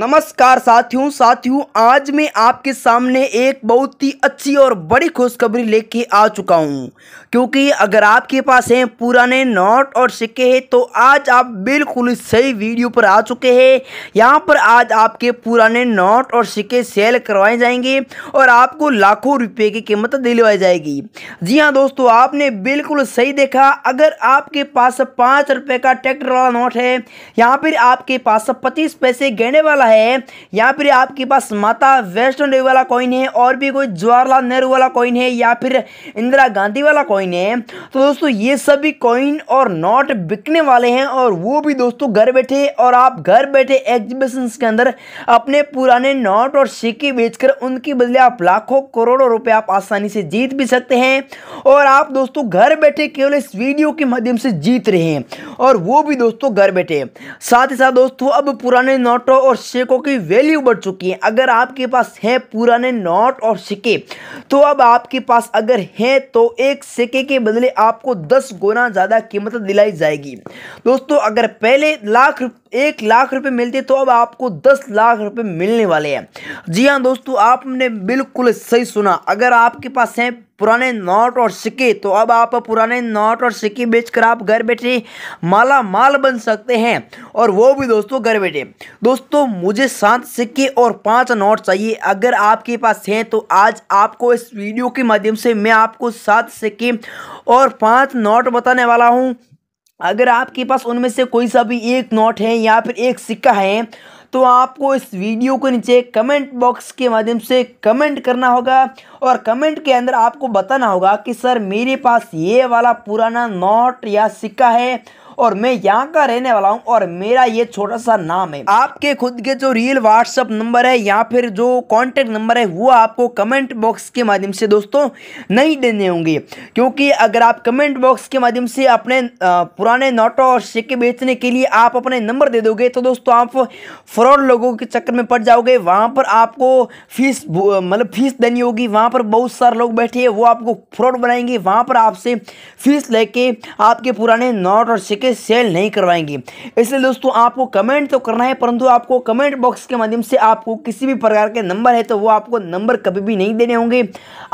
नमस्कार साथियों साथियों आज मैं आपके सामने एक बहुत ही अच्छी और बड़ी खुशखबरी लेके आ चुका हूँ क्योंकि अगर आपके पास हैं पुराने नोट और सिक्के हैं तो आज आप बिल्कुल सही वीडियो पर आ चुके हैं यहाँ पर आज आपके पुराने नोट और सिक्के सेल करवाए जाएंगे और आपको लाखों रुपए की कीमत दिलवाई जाएगी जी हाँ दोस्तों आपने बिल्कुल सही देखा अगर आपके पास पाँच रुपये का ट्रैक्टर वाला नोट है यहाँ पर आपके पास पच्चीस पैसे गहने वाला है या फिर आपके पास माता वैष्णो देवी वाला कॉइन है और भी कोई जवाहरलाल नेहरू वाला कॉइन है या फिर इंदिरा गांधी वाला कॉइन है तो दोस्तों ये सभी कॉइन और नोट बिकने वाले हैं और वो भी दोस्तों घर बैठे और आप घर बैठे एग्जीबिशन के अंदर अपने पुराने नोट और सिक्के बेचकर उनकी बदले आप लाखों करोड़ों रुपए आप आसानी से जीत भी सकते हैं और आप दोस्तों घर बैठे केवल इस वीडियो के माध्यम से जीत रहे हैं और वो भी दोस्तों घर बैठे साथ ही साथ दोस्तों अब पुराने नोटों और सिक्कों की वैल्यू बढ़ चुकी है अगर आपके पास है पुराने नोट और सिक्के तो अब आपके पास अगर है तो एक सिक्के के बदले आपको दस गुना ज़्यादा कीमत दिलाई जाएगी दोस्तों अगर पहले लाख एक लाख रुपए मिलते तो अब आपको दस लाख रुपए मिलने वाले हैं जी हाँ दोस्तों आपने बिल्कुल सही सुना अगर आपके पास हैं पुराने नोट और सिक्के तो अब आप पुराने नोट और सिक्के बेचकर आप घर बैठे माला माल बन सकते हैं और वो भी दोस्तों घर बैठे दोस्तों मुझे सात सिक्के और पांच नोट चाहिए अगर आपके पास हैं तो आज आपको इस वीडियो के माध्यम से मैं आपको सात सिक्के और पांच नोट बताने वाला हूँ अगर आपके पास उनमें से कोई सा भी एक नोट है या फिर एक सिक्का है तो आपको इस वीडियो के नीचे कमेंट बॉक्स के माध्यम से कमेंट करना होगा और कमेंट के अंदर आपको बताना होगा कि सर मेरे पास ये वाला पुराना नोट या सिक्का है और मैं यहाँ का रहने वाला हूँ और मेरा ये छोटा सा नाम है आपके खुद के जो रियल व्हाट्सअप नंबर है या फिर जो कॉन्टेक्ट नंबर है वो आपको कमेंट बॉक्स के माध्यम से दोस्तों नहीं देने होंगे क्योंकि अगर आप कमेंट बॉक्स के माध्यम से अपने पुराने नोटों और सिक्के बेचने के लिए आप अपने नंबर दे दोगे तो दोस्तों आप फ्रॉड लोगों के चक्कर में पड़ जाओगे वहाँ पर आपको फीस मतलब फीस देनी होगी वहाँ पर बहुत सारे लोग बैठे हैं वो आपको फ्रॉड बनाएंगे वहाँ पर आपसे फीस लेके आपके पुराने नोट और सिक्के के सेल नहीं करवाएंगे इसलिए दोस्तों आपको कमेंट तो करना है परंतु आपको कमेंट बॉक्स के माध्यम से आपको किसी भी प्रकार के नंबर है तो वो आपको नंबर कभी भी नहीं देने होंगे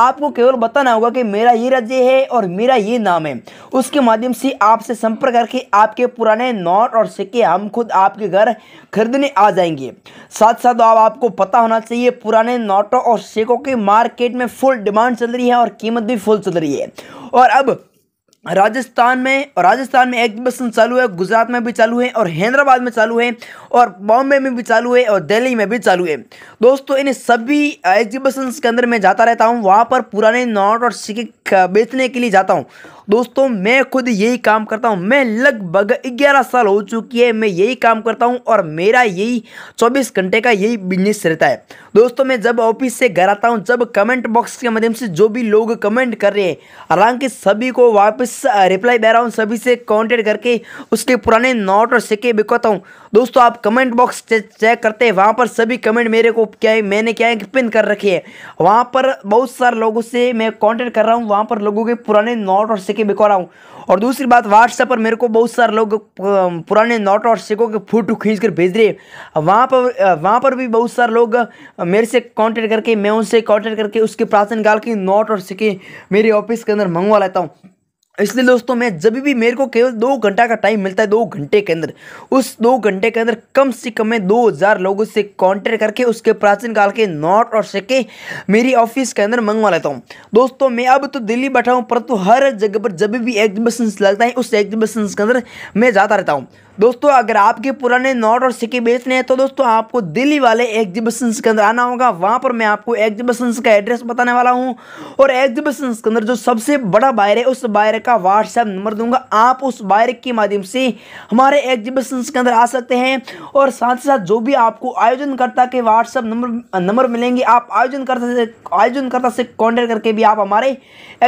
आपको केवल बताना होगा कि मेरा ये राज्य है और मेरा ये नाम है उसके माध्यम से आपसे संपर्क करके आपके पुराने नॉट और सिक्के हम खुद आपके घर खरीदने आ जाएंगे साथ साथ आप आपको पता होना चाहिए पुराने नोटों और सिक्कों की मार्केट में फुल डिमांड चल रही है और कीमत भी फुल चल रही है और अब राजस्थान में और राजस्थान में एग्जीबिशन चालू है गुजरात में भी चालू है और हैदराबाद में चालू है और बॉम्बे में भी चालू है और दिल्ली में भी चालू है दोस्तों इन सभी एग्जीबिशंस के अंदर मैं जाता रहता हूँ वहाँ पर पुराने नोट और सिक्के बेचने के लिए जाता हूँ दोस्तों मैं खुद यही काम करता हूँ मैं लगभग 11 साल हो चुकी है मैं यही काम करता हूँ और मेरा यही 24 घंटे का यही बिजनेस रहता है दोस्तों मैं जब ऑफिस से घर आता हूँ जब कमेंट बॉक्स के माध्यम से जो भी लोग कमेंट कर रहे हैं हालांकि सभी को वापस रिप्लाई दे रहा हूँ सभी से कॉन्टेक्ट करके उसके पुराने नोट और सिक्के बिकवाता हूँ दोस्तों आप कमेंट बॉक्स चेक करते हैं वहाँ पर सभी कमेंट मेरे को क्या है मैंने क्या है पिन कर रखी है वहाँ पर बहुत सारे लोगों से मैं कॉन्टेक्ट कर रहा हूँ वहाँ पर लोगों के पुराने नोट और सिक्के लेके बिको रहा हूँ और दूसरी बात व्हाट्सएप पर मेरे को बहुत सारे लोग पुराने नोट और सिक्कों के फोटो खींच कर भेज रहे हैं वहाँ पर वहाँ पर भी बहुत सारे लोग मेरे से कांटेक्ट करके मैं उनसे कांटेक्ट करके उसके प्राचीन काल के नोट और सिक्के मेरे ऑफिस के अंदर मंगवा लेता हूँ इसलिए दोस्तों मैं जब भी मेरे को केवल दो घंटा का टाइम मिलता है दो घंटे के अंदर उस दो घंटे के अंदर कम से कम मैं दो हज़ार लोगों से कांटेक्ट करके उसके प्राचीन काल के नोट और सिक्के मेरी ऑफिस के अंदर मंगवा लेता हूँ दोस्तों मैं अब तो दिल्ली बैठा हूँ परंतु तो हर जगह पर जब भी एग्जीबिशन लगता है उस एग्जीबिशन के अंदर मैं जाता रहता हूँ दोस्तों अगर आपके पुराने नोट और सिक्के बेचने हैं तो दोस्तों आपको दिल्ली वाले एग्जीबिशन के अंदर आना होगा वहाँ पर मैं आपको एग्जीबिशन का एड्रेस बताने वाला हूँ और एग्जीबिशन के अंदर जो सबसे बड़ा बायर है उस बायर का व्हाट्सएप नंबर दूंगा आप उस बायर के माध्यम से हमारे एग्जीबिशन के अंदर आ सकते हैं और साथ ही साथ जो भी आपको आयोजनकर्ता के व्हाट्सएप नंबर नंबर मिलेंगे आप आयोजनकर्ता से आयोजनकर्ता से कॉन्टेक्ट करके भी आप हमारे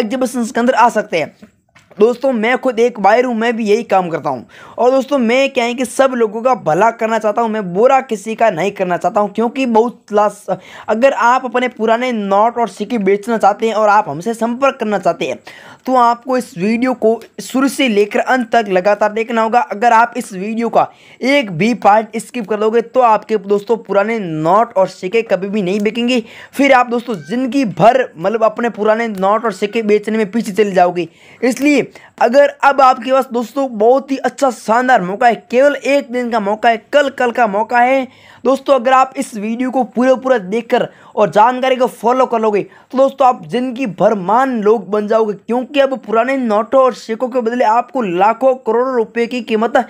एग्जीबिशन के अंदर आ सकते हैं दोस्तों मैं खुद एक वायर हूँ मैं भी यही काम करता हूँ और दोस्तों मैं क्या है कि सब लोगों का भला करना चाहता हूँ मैं बुरा किसी का नहीं करना चाहता हूँ क्योंकि बहुत लास्ट अगर आप अपने पुराने नोट और सिक्के बेचना चाहते हैं और आप हमसे संपर्क करना चाहते हैं तो आपको इस वीडियो को शुरू से लेकर अंत तक लगातार देखना होगा अगर आप इस वीडियो का एक भी पार्ट स्किप कर दोगे तो आपके दोस्तों पुराने नोट और सिक्के कभी भी नहीं बिकेंगे फिर आप दोस्तों ज़िंदगी भर मतलब अपने पुराने नोट और सिक्के बेचने में पीछे चले जाओगे इसलिए अगर अब आपके पास दोस्तों बहुत ही अच्छा शानदार मौका है केवल एक दिन का मौका है कल कल का मौका है दोस्तों अगर आप इस वीडियो को पूरे पूरा देखकर और जानकारी को फॉलो कर लोगे तो दोस्तों आप जिंदगी भरमान लोग बन जाओगे क्योंकि अब पुराने नोटों और सिक्कों के बदले आपको लाखों करोड़ों रुपए की कीमत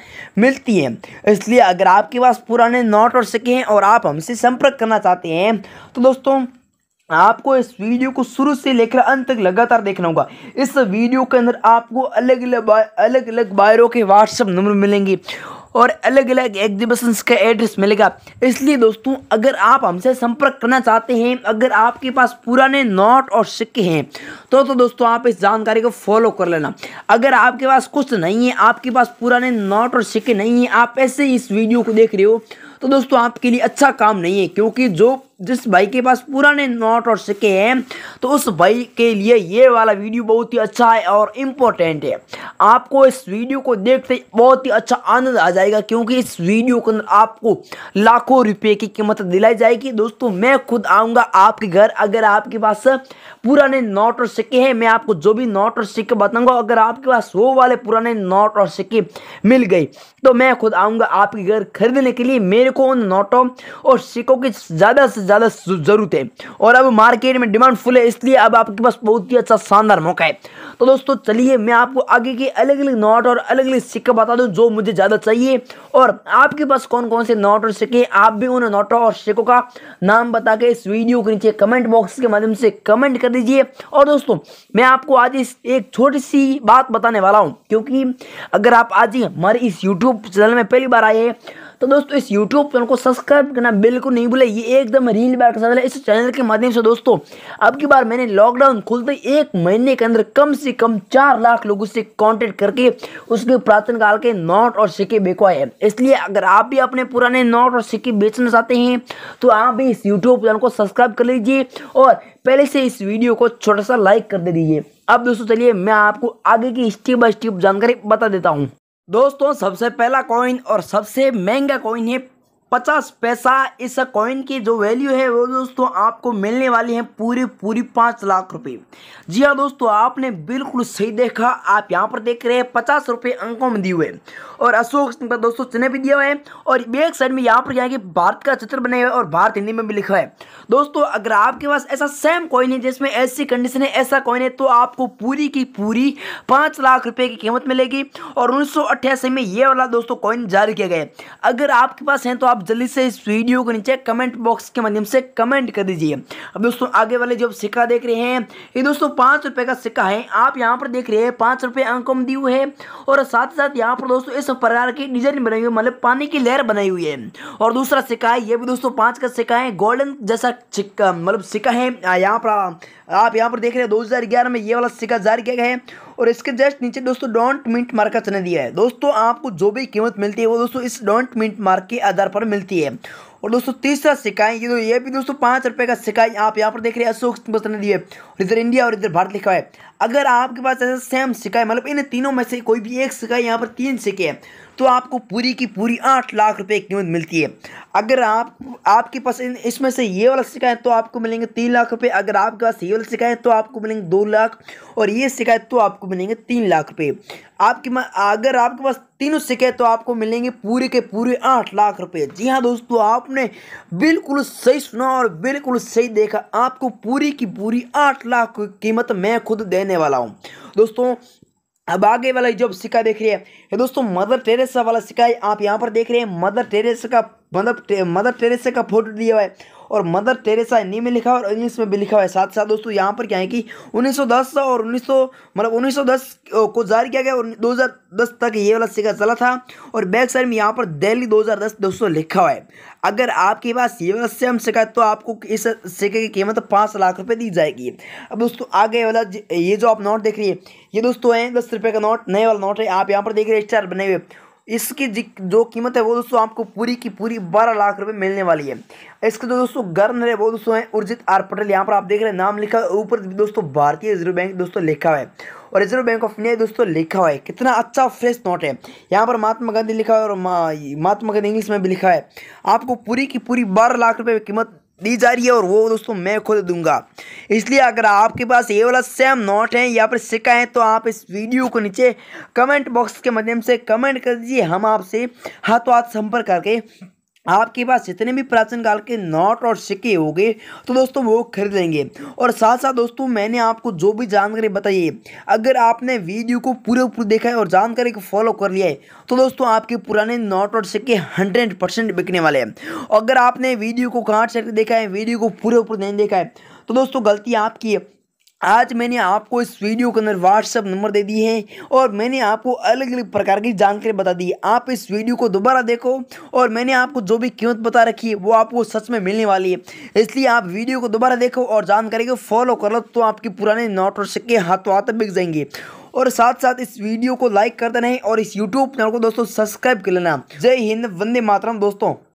मिलती है इसलिए अगर आपके पास पुराने नोट और सिक्के हैं और आप हमसे संपर्क करना चाहते हैं तो दोस्तों आपको इस वीडियो को शुरू से लेकर अंत तक लगातार देखना होगा इस वीडियो के अंदर आपको अलग अलग अलग अलग बायरों के व्हाट्सअप नंबर मिलेंगे और अलग अलग एग्जीबिशन का एड्रेस मिलेगा इसलिए दोस्तों अगर आप हमसे संपर्क करना चाहते हैं अगर आपके पास पुराने नोट और सिक्के हैं तो तो दोस्तों आप इस जानकारी को फॉलो कर लेना अगर आपके पास कुछ नहीं है आपके पास पुराने नोट और सिक्के नहीं हैं आप ऐसे इस वीडियो को देख रहे हो तो दोस्तों आपके लिए अच्छा काम नहीं है क्योंकि जो जिस भाई के पास पुराने नोट और सिक्के हैं तो उस भाई के लिए ये वाला वीडियो बहुत ही अच्छा है और इम्पोर्टेंट है आपको इस वीडियो को देखते बहुत ही अच्छा आनंद आ जाएगा क्योंकि इस वीडियो के अंदर आपको लाखों रुपए की कीमत दिलाई जाएगी दोस्तों मैं खुद आऊँगा आपके घर अगर आपके पास पुराने नोट और सिक्के हैं मैं आपको जो भी नोट और सिक्के बताऊँगा अगर आपके पास वो वाले पुराने नोट और सिक्के मिल गए तो मैं खुद आऊँगा आपके घर खरीदने के लिए मेरे को उन नोटों और सिक्कों की ज़्यादा से ज़्यादा ज़रूरत है और अब मार्केट में डिमांड फुल है इसलिए अब आपके पास बहुत ही अच्छा शानदार मौका है तो दोस्तों चलिए मैं आपको आगे के अलग अलग नोट और अलग अलग सिक्का बता दूँ जो मुझे ज़्यादा चाहिए और आपके पास कौन कौन से नोट और सिक्के आप भी उन नोटों और सिक्कों का नाम बता के इस वीडियो के नीचे कमेंट बॉक्स के माध्यम से कमेंट कर दीजिए और दोस्तों मैं आपको आज इस एक छोटी सी बात बताने वाला हूँ क्योंकि अगर आप आज ही हमारे इस यूट्यूब चैनल में पहली बार आए हैं तो दोस्तों इस यूट्यूब चैनल को सब्सक्राइब करना बिल्कुल नहीं भूले ये एकदम रील बैठ कर इस चैनल के माध्यम से दोस्तों अब की बार मैंने लॉकडाउन खुलते एक महीने के अंदर कम से कम चार लाख लोगों से कॉन्टेक्ट करके उसके पुरातन काल के नोट और सिक्के बेकवाए हैं इसलिए अगर आप भी अपने पुराने नोट और सिक्के बेचना चाहते हैं तो आप भी इस यूट्यूब चैनल को सब्सक्राइब कर लीजिए और पहले से इस वीडियो को छोटा सा लाइक कर दे दीजिए अब दोस्तों चलिए मैं आपको आगे की स्टेप बाय स्टेप जानकारी बता देता हूँ दोस्तों सबसे पहला कॉइन और सबसे महंगा कॉइन है पचास पैसा इस कॉइन की जो वैल्यू है वो दोस्तों आपको मिलने वाली है पूरी पूरी पाँच लाख रुपए जी हाँ दोस्तों आपने बिल्कुल सही देखा आप यहाँ पर देख रहे हैं पचास रुपये अंकों में दिए हुए और अशोक पर दोस्तों चिन्ह भी दिया हुआ है और एक साइड में यहाँ पर यहाँ भारत का चित्र बने हुए और भारत हिंदी में भी लिखा है दोस्तों अगर आपके पास ऐसा सेम कॉइन है जिसमें ऐसी कंडीशन है ऐसा कॉइन है तो आपको पूरी की पूरी पाँच लाख रुपये की कीमत मिलेगी और उन्नीस में ये वाला दोस्तों कॉइन जारी किया गया है अगर आपके पास है तो आप आप जल्दी से इस वीडियो के नीचे कमेंट बॉक्स के माध्यम से कमेंट कर दीजिए अब दोस्तों आगे वाले जो सिक्का देख रहे हैं ये दोस्तों पांच रुपए का सिक्का है आप यहाँ पर देख रहे हैं पांच रुपए अंकों में दी हुई है और साथ साथ यहाँ पर दोस्तों इस प्रकार की डिजाइन बनाई हुई मतलब पानी की लहर बनाई हुई है और दूसरा सिक्का है ये भी दोस्तों पांच का सिक्का है गोल्डन जैसा सिक्का मतलब सिक्का है यहाँ पर आप यहाँ पर देख रहे हैं दो में ये वाला सिक्का जारी किया गया है और इसके जस्ट नीचे दोस्तों डोंट मिंट मार्क का चने दिया है दोस्तों आपको जो भी कीमत मिलती है वो दोस्तों इस डोंट मिंट मार्क के आधार पर मिलती है और दोस्तों तीसरा सिकाई ये तो ये भी दोस्तों पाँच रुपये का सिकाई आप यहाँ पर देख रहे हैं अशोक बस ने दिए इधर इंडिया और इधर भारत लिखा है अगर आपके पास ऐसा सेम सिक्का है मतलब इन तीनों में से कोई भी एक सिक्का यहाँ पर तीन सिक्के हैं तो आपको पूरी की पूरी आठ लाख रुपए की कीमत मिलती है अगर आप आपके पास इन इसमें से ये वाला सिक्का है तो आपको मिलेंगे तीन लाख रुपए अगर आपके पास ये वाला सिक्का है तो आपको मिलेंगे दो लाख और ये सिक्का है तो आपको मिलेंगे तीन लाख रुपये आपके अगर आपके पास तीनों सिक्के तो आपको मिलेंगे पूरे के पूरे आठ लाख रुपए जी हाँ दोस्तों आपने बिल्कुल सही सुना और बिल्कुल सही देखा आपको पूरी की पूरी आठ लाख कीमत मैं खुद देने देने वाला हूँ दोस्तों अब आगे वाला जो सिक्का देख रहे हैं दोस्तों मदर टेरेसा वाला सिक्का है आप यहाँ पर देख रहे हैं मदर टेरेसा का मतलब टे, मदर टेरेसा का फोटो दिया हुआ है और मदर टेरेसा हिंदी में लिखा और इंग्लिश में भी लिखा हुआ है साथ साथ दोस्तों यहाँ पर क्या है कि 1910 और 1900 मतलब 1910 को जारी किया गया और 2010 तक ये वाला सिक्का चला था और बैक साइड में यहाँ पर दिल्ली 2010 दोस्तों लिखा हुआ है अगर आपके पास ये वाला सेम सिक्का है तो आपको इस सिक्के की कीमत पाँच लाख रुपये दी जाएगी अब दोस्तों आगे वाला ये जो आप नोट देख रही है ये दोस्तों है दस रुपये का नोट नए वाला नोट है आप यहाँ पर देख रहे हैं स्टार बने हुए इसकी जो कीमत है वो दोस्तों आपको पूरी की पूरी बारह लाख रुपए मिलने वाली है इसका जो दोस्तों गर्न है वो दोस्तों है उर्जित आर पटेल यहाँ पर आप देख रहे हैं नाम लिखा है ऊपर दोस्तों भारतीय रिजर्व बैंक दोस्तों लिखा है और रिजर्व बैंक ऑफ इंडिया दोस्तों लिखा हुआ है कितना अच्छा फ्रेश नोट है यहाँ पर महात्मा गांधी लिखा है और महात्मा गांधी इंग्लिश में भी लिखा है आपको पूरी की पूरी बारह लाख रुपये की कीमत दी जा रही है और वो दोस्तों मैं खुद दूंगा इसलिए अगर आपके पास ये वाला सेम नोट है या फिर सिक्का है तो आप इस वीडियो को नीचे कमेंट बॉक्स के माध्यम से कमेंट कर दीजिए हम आपसे हाथों हाथ संपर्क करके आपके पास जितने भी प्राचीन काल के नोट और सिक्के होंगे तो दोस्तों वो खरीद लेंगे और साथ साथ दोस्तों मैंने आपको जो भी जानकारी बताई है अगर आपने वीडियो को पूरे पूरे देखा है और जानकारी को फॉलो कर लिया है तो दोस्तों आपके पुराने नोट और सिक्के हंड्रेड परसेंट बिकने वाले हैं अगर आपने वीडियो को कहाँ से देखा है वीडियो को पूरे ऊपर नहीं देखा है तो दोस्तों गलती आपकी है आज मैंने आपको इस वीडियो के अंदर व्हाट्सअप नंबर दे दिए हैं और मैंने आपको अलग अलग प्रकार की जानकारी बता दी आप इस वीडियो को दोबारा देखो और मैंने आपको जो भी कीमत बता रखी है वो आपको सच में मिलने वाली है इसलिए आप वीडियो को दोबारा देखो और जानकारी को फॉलो कर लो तो आपके पुराने नोट और सिक्के हाथों हाथ बिक जाएंगे और साथ साथ इस वीडियो को लाइक कर देना और इस यूट्यूब चैनल को दोस्तों सब्सक्राइब कर लेना जय हिंद वंदे मातरम दोस्तों